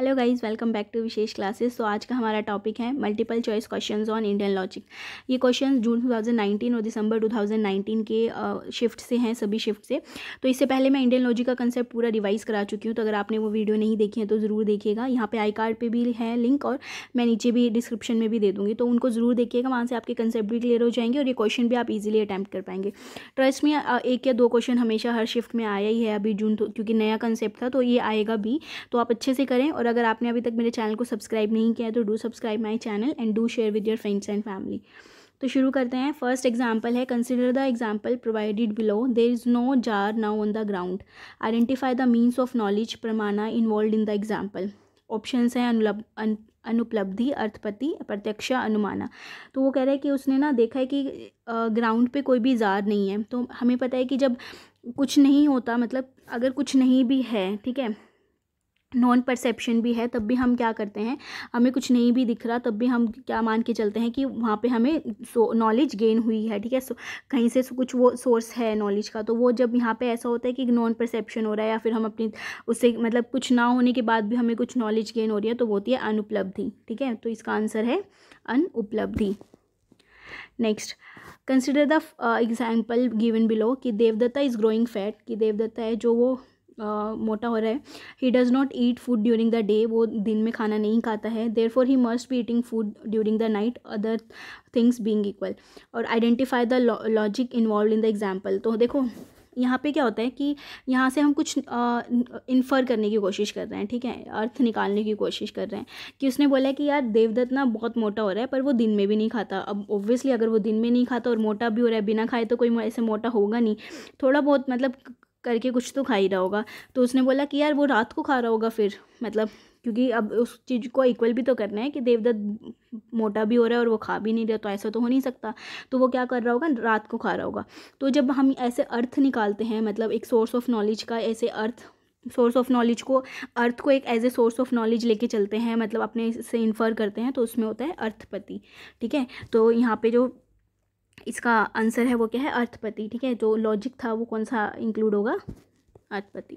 hello guys welcome back to Vishesh classes तो आज का हमारा टॉपिक है multiple choice questions on Indian logic ये क्वेश्चंस जून 2019 और दिसंबर 2019 के शिफ्ट से हैं सभी शिफ्ट से तो इससे पहले मैं इंडियन लॉजिक का कंसेप्ट पूरा रिवाइज करा चुकी हूँ तो अगर आपने वो वीडियो नहीं देखी है तो ज़रूर देखिएगा यहाँ पर आई कार्ड पर भी है लिंक और मैं नीचे भी डिस्क्रिप्शन में भी दे दूँगी तो उनको ज़रूर देखिएगा वहाँ से आपके कंसेप्ट भी क्लियर हो जाएंगे और ये क्वेश्चन भी आप ईजिली अटैम्प्ट कर पाएंगे ट्रस्ट में एक या दो क्वेश्चन हमेशा हर शिफ्ट में आया ही है अभी जून क्योंकि नया कंसेप्ट था तो ये आएगा भी तो आप अच्छे से करें और अगर आपने अभी तक मेरे चैनल को सब्सक्राइब नहीं किया है तो do subscribe my channel and do share with your friends and family तो शुरू करते हैं फर्स्ट एग्जाम्पल है consider the example provided below there is no jar now on the ground identify the means of knowledge pramana involve in the example option हैं अनुलब अन, अनुपलब्धि अर्थपति प्रत्यक्ष अनुमाना तो वो कह रहा है कि उसने ना देखा है कि ग्राउंड पे कोई भी जार नहीं है तो हमें पता है कि जब कुछ नहीं होता मतलब अगर कुछ नहीं भी है ठीक है नॉन परसेप्शन भी है तब भी हम क्या करते हैं हमें कुछ नहीं भी दिख रहा तब भी हम क्या मान के चलते हैं कि वहाँ पे हमें नॉलेज गेन हुई है ठीक है सो कहीं से कुछ वो सोर्स है नॉलेज का तो वो जब यहाँ पे ऐसा होता है कि नॉन परसेप्शन हो रहा है या फिर हम अपनी उससे मतलब कुछ ना होने के बाद भी हमें कुछ नॉलेज गेन हो रही है तो वो होती है अनुपलब्धि ठीक है तो इसका आंसर है अनुपलब्धि next consider the example given below कि देवदत्ता इज़ ग्रोइंग फैट कि देवदत्ता है जो वो मोटा हो रहा है he does not eat food during the day वो दिन में खाना नहीं खाता है therefore he must be eating food during the night other things being equal और identify the logic involve in the example तो देखो यहाँ पे क्या होता है कि यहाँ से हम कुछ इन्फर करने की कोशिश कर रहे हैं ठीक है अर्थ निकालने की कोशिश कर रहे हैं कि उसने बोला है कि यार देवदत्त ना बहुत मोटा हो रहा है पर वो दिन में भी नहीं खाता अब ऑब्वियसली अगर वो दिन में नहीं खाता और मोटा भी हो रहा है बिना खाए तो कोई ऐसे मोटा होगा नहीं थोड़ा बहुत मतलब करके कुछ तो खा ही रहा होगा तो उसने बोला कि यार वो रात को खा रहा होगा फिर मतलब क्योंकि अब उस चीज़ को इक्वल भी तो करना है कि देवदत्त मोटा भी हो रहा है और वो खा भी नहीं रहा तो ऐसा तो हो नहीं सकता तो वो क्या कर रहा होगा रात को खा रहा होगा तो जब हम ऐसे अर्थ निकालते हैं मतलब एक सोर्स ऑफ नॉलेज का ऐसे अर्थ सोर्स ऑफ नॉलेज को अर्थ को एक as a source of knowledge लेके चलते हैं मतलब अपने से इन्फर करते हैं तो उसमें होता है अर्थपति ठीक है तो यहाँ पे जो इसका आंसर है वो क्या है अर्थपति ठीक है जो लॉजिक था वो कौन सा इंक्लूड होगा अर्थपति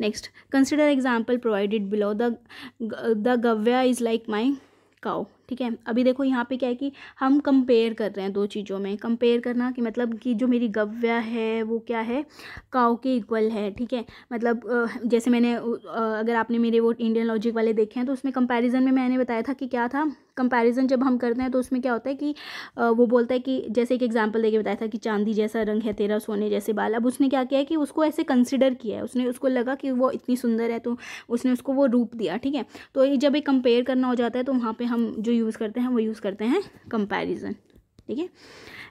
next consider example provided below the the gavaya is like my cow ठीक है अभी देखो यहाँ पे क्या है कि हम कंपेयर कर रहे हैं दो चीज़ों में कंपेयर करना कि मतलब कि जो मेरी गव्या है वो क्या है काओ के इक्वल है ठीक है मतलब जैसे मैंने अगर आपने मेरे वो इंडियन लॉजिक वाले देखे हैं तो उसमें कंपैरिजन में मैंने बताया था कि क्या था कंपैरिजन जब हम करते हैं तो उसमें क्या होता है कि वो बोलता है कि जैसे एक एग्जांपल देके बताया था कि चांदी जैसा रंग है तेरा सोने जैसे बाल अब उसने क्या किया है कि उसको ऐसे कंसिडर किया है उसने उसको लगा कि वो इतनी सुंदर है तो उसने उसको वो रूप दिया ठीक है तो जब एक कंपेयर करना हो जाता है तो वहाँ पर हम जो यूज़ करते हैं वो यूज़ करते हैं कंपेरिजन ठीक है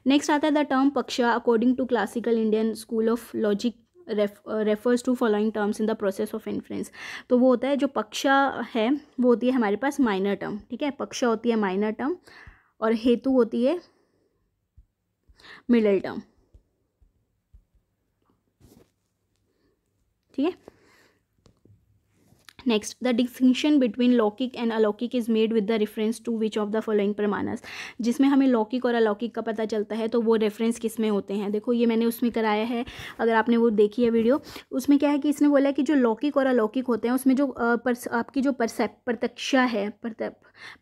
नेक्स्ट आता है the term paksha according to classical Indian school of logic refers to following terms in the process of influence तो वो होता है जो पक्षा है वो होती है हमारे पास माइनर टर्म ठीक है पक्षा होती है माइनर टर्म और हेतु होती है मिडल टर्म ठीक है next the distinction between laukik and alaukik is made with the reference to which of the following pramanas जिसमें हमें लौकिक और अलौकिक का पता चलता है तो वो रेफरेंस किस में होते हैं देखो ये मैंने उसमें कराया है अगर आपने वो देखी है वीडियो उसमें क्या है कि इसने बोला कि जो लौकिक और अलौकिक होते हैं उसमें जो परस, आपकी जो परसेप प्रत्यक्षा है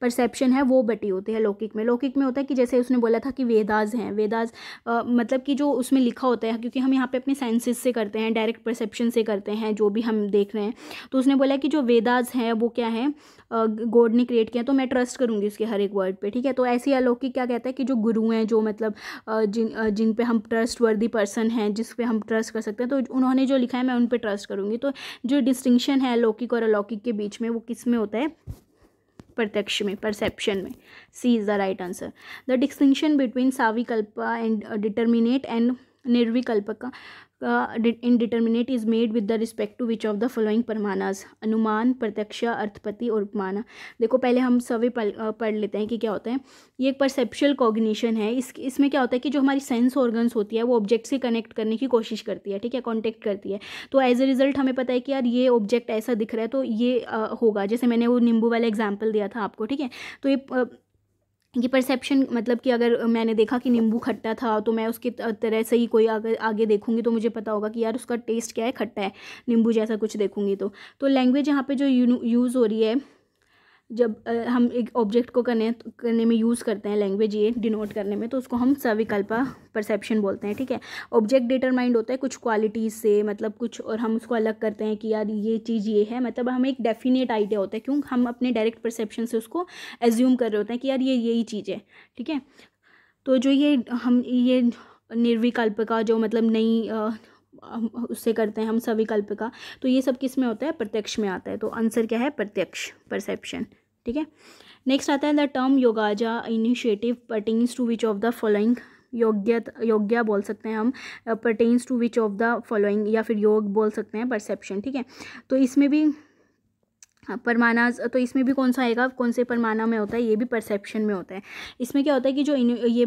परसेप्शन है वो बटी होती है लौकिक में लौकिक में होता है कि जैसे उसने बोला था कि वेदाज हैं वेदाज मतलब कि जो उसमें लिखा होता है क्योंकि हम यहाँ पर अपने साइंसेस से करते हैं डायरेक्ट परसेप्शन से करते हैं जो भी हम देख रहे हैं तो उसने बोला कि जो वेदाज हैं वो क्या हैं गॉड ने क्रिएट किया तो मैं ट्रस्ट करूँगी उसके हर एक वर्ड पे ठीक है तो ऐसे अलौकिक क्या कहता है कि जो गुरु हैं जो मतलब जिन जिन पे हम ट्रस्ट वर्दी पर्सन हैं जिस पे हम ट्रस्ट कर सकते हैं तो उन्होंने जो लिखा है मैं उन पर ट्रस्ट करूँगी तो जो डिस्टिंक्शन है अलौकिक और अलौकिक के बीच में वो किस में होता है प्रत्यक्ष में परसेप्शन में C is the right answer the distinction between savikalpa and determinate and nirvikalpaka indeterminate is made with the respect to which of the following pramanas anumana pratyaksha अर्थपति और उपमाना देखो पहले हम सभी पढ़ लेते हैं कि क्या होता है ये एक परसेप्शुअल कॉग्निशन है इस इसमें क्या होता है कि जो हमारी सेंस ऑर्गन्स होती है वो ऑब्जेक्ट से कनेक्ट करने की कोशिश करती है ठीक है कॉन्टेक्ट करती है तो एज ए रिजल्ट हमें पता है कि यार ये ऑब्जेक्ट ऐसा दिख रहा है तो ये आ, होगा जैसे मैंने वो नींबू वाला एग्जाम्पल दिया था आपको ठीक है तो ये कि परसेप्शन मतलब कि अगर मैंने देखा कि नींबू खट्टा था तो मैं उसकी तरह से ही कोई आगे आगे देखूंगी तो मुझे पता होगा कि यार उसका टेस्ट क्या है खट्टा है नींबू जैसा कुछ देखूंगी तो तो लैंग्वेज यहाँ पे जो यूज़ हो रही है जब हम एक ऑब्जेक्ट को करने करने में यूज़ करते हैं लैंग्वेज ये डिनोट करने में तो उसको हम सविकल्पा परसेप्शन बोलते हैं ठीक है ऑब्जेक्ट डिटरमाइंड होता है कुछ क्वालिटीज़ से मतलब कुछ और हम उसको अलग करते हैं कि यार ये चीज़ ये है मतलब हमें एक डेफिनेट आइडिया होता है क्यों हम अपने डायरेक्ट परसेप्शन से उसको एज्यूम कर रहे होते हैं कि यार ये यही चीज़ है ठीक है तो जो ये हम ये निर्विकल्प का जो मतलब नई उससे करते हैं हम सविकल्प का तो ये सब किस में होता है प्रत्यक्ष में आता है तो आंसर क्या है प्रत्यक्ष परसेप्शन ठीक है नेक्स्ट आता है the term yogaja initiative pertains to which of the following योग्य योग्य बोल सकते हैं हम pertains to which of the following या फिर योग बोल सकते हैं परसेप्शन ठीक है तो इसमें भी हाँ, परमानाज तो इसमें भी कौन सा आएगा कौन से परमाना में होता है ये भी परसेप्शन में होता है इसमें क्या होता है कि जो ये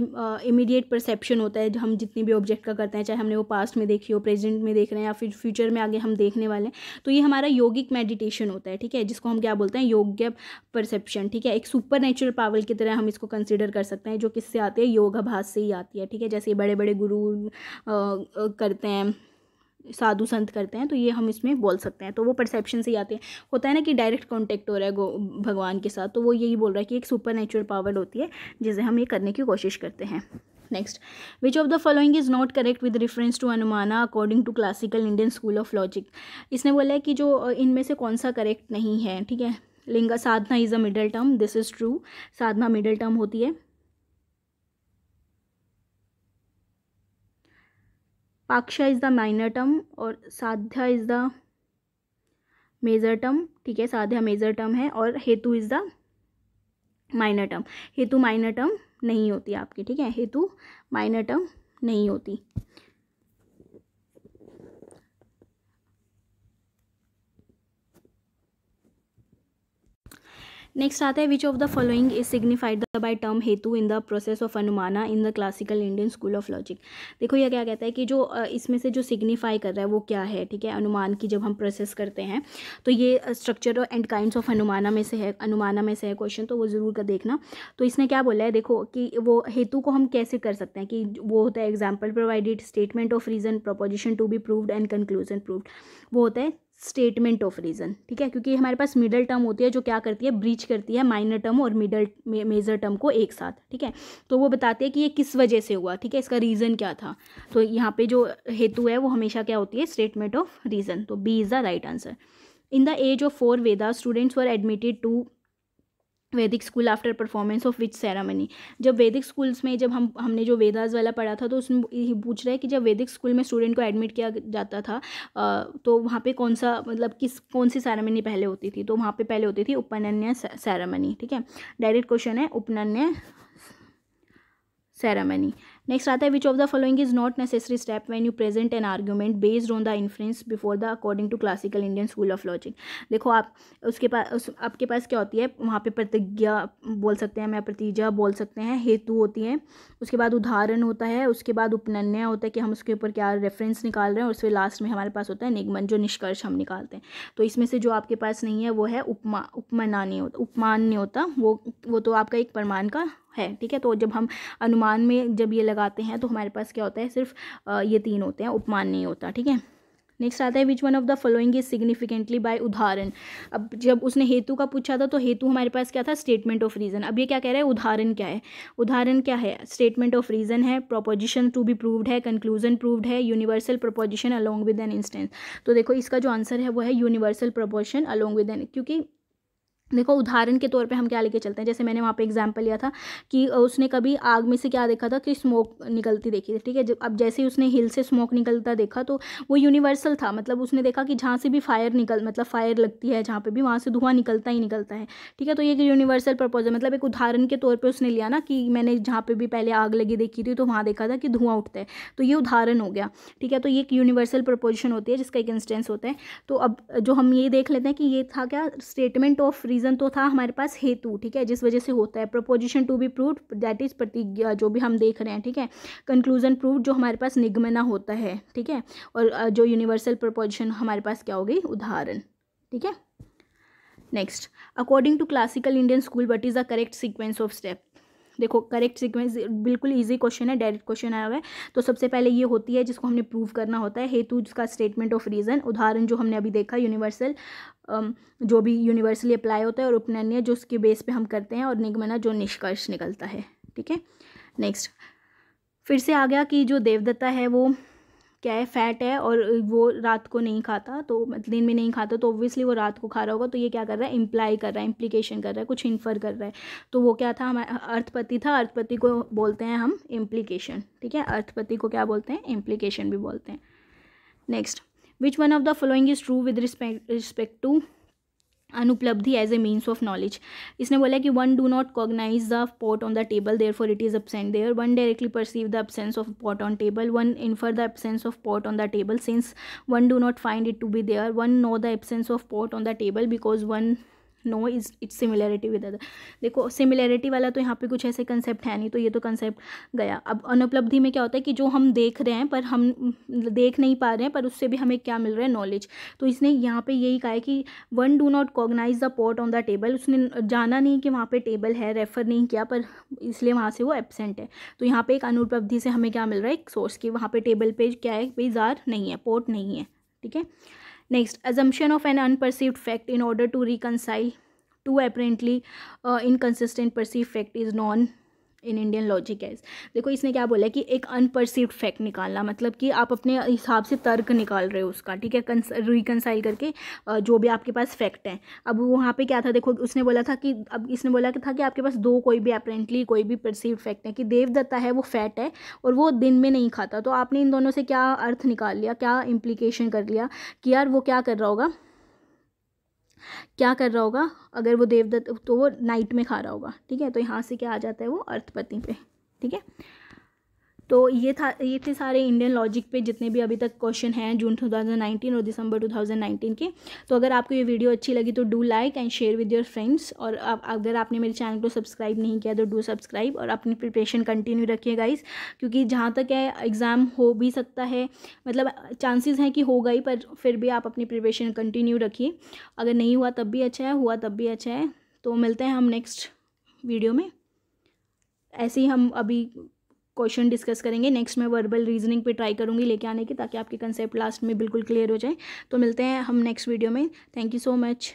इमीडिएट परसेप्शन होता है हम जितने भी ऑब्जेक्ट का करते हैं चाहे हमने वो पास्ट में देखी हो प्रेजेंट में देख रहे हैं या फिर फ्यूचर में आगे हम देखने वाले हैं तो ये हमारा योगिक मेडिटेशन होता है ठीक है जिसको हम क्या बोलते हैं योग्य परसेप्शन ठीक है एक सुपर नेचुरल पावर की तरह हम इसको कंसिडर कर सकते हैं जो किससे आती है योगाभास से ही आती है ठीक है जैसे बड़े बड़े गुरु करते हैं साधु संत करते हैं तो ये हम इसमें बोल सकते हैं तो वो परसेप्शन से ही आते हैं होता है ना कि डायरेक्ट कॉन्टेक्ट हो रहा है भगवान के साथ तो वो यही बोल रहा है कि एक सुपर नेचुरल पावर होती है जिसे हम ये करने की कोशिश करते हैं next which of the following is not correct with reference to anumana according to classical Indian school of logic इसने बोला है कि जो इनमें से कौन सा करेक्ट नहीं है ठीक है linga sadhana is a middle term this is true साधना मिडल टर्म होती है paksha is the minor term और sadhya is the major term ठीक है साध्या मेजर टर्म है और hetu is the minor term हेतु माइनर टर्म नहीं होती आपकी ठीक है हेतु माइनर टर्म नहीं होती नेक्स्ट आता है which of the following is signified the by term hetu in the process of anumana in the classical Indian school of logic देखो यह क्या कहता है कि जो इसमें से जो सिग्निफाई कर रहा है वो क्या है ठीक है अनुमान की जब हम प्रोसेस करते हैं तो ये स्ट्रक्चर एंड काइंड ऑफ अनुमाना में से है अनुमाना में से है क्वेश्चन तो वो ज़रूर का देखना तो इसने क्या बोला है देखो कि वो हेतु को हम कैसे कर सकते हैं कि वो होता है example provided statement of reason proposition to be proved and conclusion proved वो होता है स्टेटमेंट ऑफ रीज़न ठीक है क्योंकि हमारे पास मिडल टर्म होती है जो क्या करती है ब्रीच करती है माइनर टर्म और मिडल मेजर टर्म को एक साथ ठीक है तो वो बताते हैं कि ये किस वजह से हुआ ठीक है इसका रीज़न क्या था तो यहाँ पे जो हेतु है वो हमेशा क्या होती है स्टेटमेंट ऑफ रीज़न तो B is the right answer in the age of four Veda students were admitted to Vedic school after performance of which ceremony जब वैदिक स्कूल्स में जब हम हमने जो वेदास वाला पढ़ा था तो उसमें पूछ रहा है कि जब वैदिक स्कूल में स्टूडेंट को एडमिट किया जाता था तो वहाँ पे कौन सा मतलब किस कौन सी सेरामनी पहले होती थी तो वहाँ पे पहले होती थी उपनन्य सेरामनी ठीक है डायरेक्ट क्वेश्चन है उपनन्य सेरामनी नेक्स्ट आता है which of the following is not necessary step when you present an argument based on the inference before the according to classical Indian school of logic देखो आप उसके पास उस, आपके पास क्या होती है वहाँ पे प्रतिज्ञा बोल सकते हैं मैं प्रतिज्ञा बोल सकते हैं हेतु होती है उसके बाद उदाहरण होता है उसके बाद उपनन्य होता है कि हम उसके ऊपर क्या रेफरेंस निकाल रहे हैं और उसके लास्ट में हमारे पास होता है निगमन जो निष्कर्ष हम निकालते हैं तो इसमें से जो आपके पास नहीं है वो है उपमा उपमना नहीं होता उपमान नहीं होता वो वो तो आपका एक प्रमाण का है ठीक है तो जब हम अनुमान में जब ये लगाते हैं तो हमारे पास क्या होता है सिर्फ ये तीन होते हैं उपमान नहीं होता ठीक है नेक्स्ट आता है which one of the following is significantly by udaharana अब जब उसने हेतु का पूछा था तो हेतु हमारे पास क्या था स्टेटमेंट ऑफ रीज़न अब ये क्या कह रहा है उदाहरण क्या है उदाहरण क्या है स्टेटमेंट ऑफ रीज़न है प्रोपोजिशन टू बी प्रूव्ड है कंक्लूजन प्रूव्ड है universal proposition along with an instance तो देखो इसका जो आंसर है वो है universal proposition along with an क्योंकि देखो उदाहरण के तौर पे हम क्या लेके चलते हैं जैसे मैंने वहाँ पे एग्जांपल लिया था कि उसने कभी आग में से क्या देखा था कि स्मोक निकलती देखी थी ठीक है अब जैसे ही उसने हिल से स्मोक निकलता देखा तो वो यूनिवर्सल था मतलब उसने देखा कि जहाँ से भी फायर निकल मतलब फायर लगती है जहाँ पे भी वहाँ से धुआं निकलता ही निकलता है ठीक है तो ये यूनिवर्सल प्रपोज है मतलब एक उदाहरण के तौर पर उसने लिया ना कि मैंने जहाँ पर भी पहले आग लगी देखी थी तो वहाँ देखा था कि धुआं उठता है तो ये उदाहरण हो गया ठीक है तो ये एक यूनिवर्सल प्रपोजिशन होती है जिसका एक इंस्टेंस होता है तो अब जो हम ये देख लेते हैं कि ये था क्या स्टेटमेंट ऑफ रीज़न तो था हमारे पास हेतु ठीक है जिस वजह से होता है proposition to be prove that is pratijna जो भी हम देख रहे हैं ठीक है कंक्लूजन प्रूव जो हमारे पास निगमना होता है ठीक है और जो यूनिवर्सल प्रपोजिशन हमारे पास क्या हो गई उदाहरण ठीक है next according to classical Indian school what is the correct sequence of step देखो करेक्ट सीक्वेंस बिल्कुल ईजी क्वेश्चन है डायरेक्ट क्वेश्चन आया हुआ है तो सबसे पहले ये होती है जिसको हमने प्रूव करना होता है हेतु जिसका स्टेटमेंट ऑफ रीज़न उदाहरण जो हमने अभी देखा यूनिवर्सल um, जो भी यूनिवर्सली अप्लाई होता है और उपनन्य जो उसके बेस पे हम करते हैं और निगमना जो निष्कर्ष निकलता है ठीक है नेक्स्ट फिर से आ गया कि जो देवदत्ता है वो क्या है फैट है और वो रात को नहीं खाता तो मतलब दिन में नहीं खाता तो ओब्वियसली वो रात को खा रहा होगा तो ये क्या कर रहा है इम्प्लाई कर रहा है इम्प्लीकेशन कर रहा है कुछ इन्फर कर रहा है तो वो क्या था हमारा अर्थपति था अर्थपति को बोलते हैं हम इम्प्लीकेशन ठीक है अर्थपति को क्या बोलते हैं इम्प्लीकेशन भी बोलते हैं next which one of the following is true with respect respect to anupalabdhi as a means of knowledge इसने बोला कि one do not cognize the pot on the table therefore it is absent there one directly perceive the absence of pot on table one infer the absence of pot on the table since one do not find it to be there one know the absence of pot on the table because one know is its similarity with other देखो similarity वाला तो यहाँ पे कुछ ऐसे concept है नहीं तो ये तो कंसेप्ट गया अब अनुपलब्धि में क्या होता है कि जो हम देख रहे हैं पर हम देख नहीं पा रहे हैं पर उससे भी हमें क्या मिल रहा है नॉलेज तो इसने यहाँ पे यही कहा है कि one do not cognize the pot on the table उसने जाना नहीं कि वहाँ पर टेबल है रेफ़र नहीं किया पर इसलिए वहाँ से वो एबसेंट है तो यहाँ पर एक अनुपलब्धि से हमें क्या मिल रहा है एक सोर्स की वहाँ पर टेबल पे क्या है भाई जार नहीं है पोर्ट नहीं है ठीक है next assumption of an unperceived fact in order to reconcile two apparently uh, inconsistent perceived fact is non in Indian logic as देखो इसने क्या बोला है कि एक अनपरसिव फैक्ट निकालना मतलब कि आप अपने हिसाब से तर्क निकाल रहे हो उसका ठीक है रिकनसाइल करके जो भी आपके पास फैक्ट है अब वहाँ पे क्या था देखो उसने बोला था कि अब इसने बोला था कि आपके पास दो कोई भी अपरेंटली कोई भी परसिव फैक्ट है कि देवदत्ता है वो फैट है और वो दिन में नहीं खाता तो आपने इन दोनों से क्या अर्थ निकाल लिया क्या इम्प्लीकेशन कर लिया कि यार वो क्या कर रहा होगा क्या कर रहा होगा अगर वो देवदत्त तो वो नाइट में खा रहा होगा ठीक है तो यहाँ से क्या आ जाता है वो अर्थपति पे ठीक है तो ये था ये थे सारे इंडियन लॉजिक पे जितने भी अभी तक क्वेश्चन हैं जून 2019 और दिसंबर 2019 के तो अगर आपको ये वीडियो अच्छी लगी तो do like and share with your friends और आप अगर आपने मेरे चैनल को सब्सक्राइब नहीं किया तो डू सब्सक्राइब और अपनी प्रिपरेशन कंटिन्यू रखिए गाइस क्योंकि जहाँ तक है एग्ज़ाम हो भी सकता है मतलब चांसेज़ हैं कि हो गई पर फिर भी आप अपनी प्रिपरेशन कंटिन्यू रखिए अगर नहीं हुआ तब भी अच्छा है हुआ तब भी अच्छा है तो मिलते हैं हम नेक्स्ट वीडियो में ऐसे ही हम अभी क्वेश्चन डिस्कस करेंगे नेक्स्ट मैं वर्बल रीजनिंग पे ट्राई करूँगी लेके आने की ताकि आपके कंसेप्ट लास्ट में बिल्कुल क्लियर हो जाए तो मिलते हैं हम नेक्स्ट वीडियो में थैंक यू सो मच